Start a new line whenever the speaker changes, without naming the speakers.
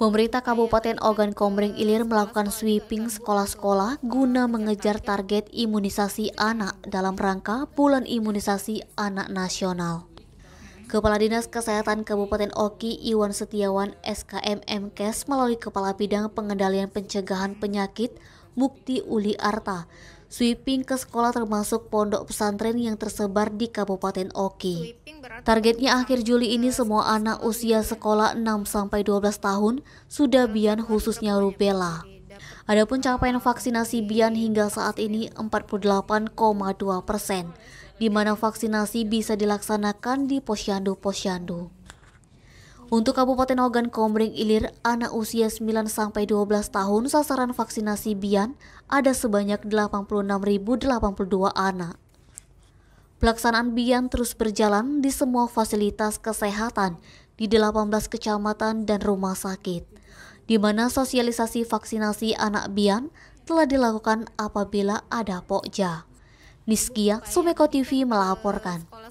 Pemerintah Kabupaten Ogan Komering Ilir melakukan sweeping sekolah-sekolah guna mengejar target imunisasi anak dalam rangka Bulan Imunisasi Anak Nasional. Kepala Dinas Kesehatan Kabupaten Oki Iwan Setiawan SKM MKes melalui Kepala Bidang Pengendalian Pencegahan Penyakit Mukti Uli Arta sweeping ke sekolah termasuk pondok pesantren yang tersebar di Kabupaten Oki. Targetnya akhir Juli ini semua anak usia sekolah 6-12 tahun sudah bian khususnya rubella. Adapun capaian vaksinasi bian hingga saat ini 48,2 persen, di mana vaksinasi bisa dilaksanakan di posyandu-posyandu. Untuk Kabupaten Ogan Komering Ilir, anak usia 9-12 tahun sasaran vaksinasi BIAN ada sebanyak 86.082 anak. Pelaksanaan BIAN terus berjalan di semua fasilitas kesehatan di 18 kecamatan dan rumah sakit, di mana sosialisasi vaksinasi anak BIAN telah dilakukan apabila ada pokja. Niskia Sumeko TV melaporkan.